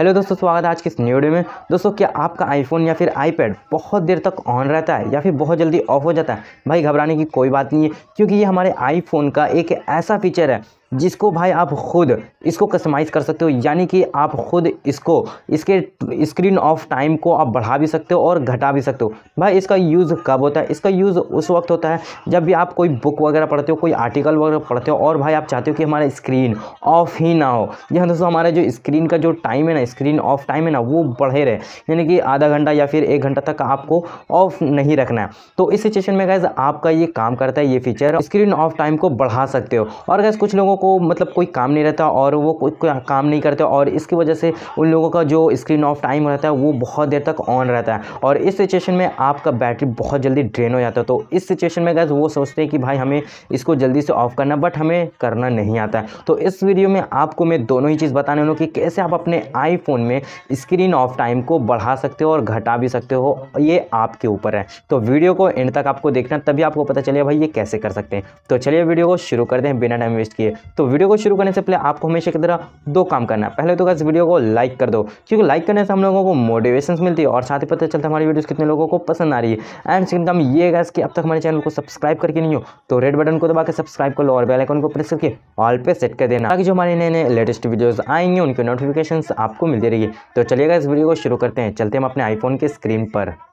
hello दोस्तों स्वागत है आज के इस न्यू वीडियो में दोस्तों क्या आपका आईफोन या फिर आईपैड बहुत देर तक ऑन रहता है या फिर बहुत जल्दी ऑफ हो जाता है भाई घबराने की कोई बात नहीं है क्योंकि ये हमारे आईफोन का एक ऐसा फीचर है जिसको भाई आप खुद इसको कस्टमाइज़ कर सकते हो यानी कि आप खुद इसको इसके स्क्रीन ऑफ टाइम को आप बढ़ा भी सकते हो और घटा भी सकते हो भाई इसका यूज़ कब होता है इसका यूज़ उस वक्त होता है जब भी आप कोई बुक वगैरह पढ़ते हो कोई आर्टिकल वगैरह पढ़ते हो और भाई आप चाहते हो कि हमारा स्क्रीन ऑफ ही ना हो या दोस्तों हमारा जो स्क्रीन का जो टाइम है ना स्क्रीन ऑफ टाइम है ना वो बढ़े रहे यानी कि आधा घंटा या फिर एक घंटा तक आपको ऑफ नहीं रखना है तो इस सिचुएशन में गैस आपका ये काम करता है ये फीचर स्क्रीन ऑफ टाइम को बढ़ा सकते हो और गैस कुछ लोगों को मतलब कोई काम नहीं रहता और वो कोई काम नहीं करते और इसकी वजह से उन लोगों का जो स्क्रीन ऑफ टाइम रहता है वो बहुत देर तक ऑन रहता है और इस सिचुएशन में आपका बैटरी बहुत जल्दी ड्रेन हो जाता है तो इस सिचुएशन में गैस वो सोचते हैं कि भाई हमें इसको जल्दी से ऑफ करना बट हमें करना नहीं आता है तो इस वीडियो में आपको मैं दोनों ही चीज़ बताने लूँ कि कैसे आप अपने आईफोन में स्क्रीन ऑफ टाइम को बढ़ा सकते हो और घटा भी सकते हो ये आपके ऊपर है तो वीडियो को एंड तक आपको देखना तभी आपको पता चलेगा भाई ये कैसे कर सकते हैं तो चलिए वीडियो को शुरू कर दें बिना टाइम वेस्ट किए तो वीडियो को शुरू करने से पहले आपको हमेशा की तरह दो काम करना है पहले तो इस वीडियो को लाइक कर दो क्योंकि लाइक करने से हम लोगों को मोटिवेशन मिलती है और साथ ही पता चलता हमारी वीडियोज़ कितने लोगों को पसंद आ रही है एंड सेकंड ये गैस कि अब तक हमारे चैनल को सब्सक्राइब करके नहीं हो तो रेड बटन को दबा के सब्सक्राइब कर लो और बेलाइकन को प्रेस करके ऑल पे सेट कर देना ताकि जो हमारे नए नए लेटेस्ट वीडियोज़ आएंगे उनके नोटिफिकेशन आपको मिलती रहेगी तो चलिएगा इस वीडियो को शुरू करते हैं चलते हम अपने आईफोन के स्क्रीन पर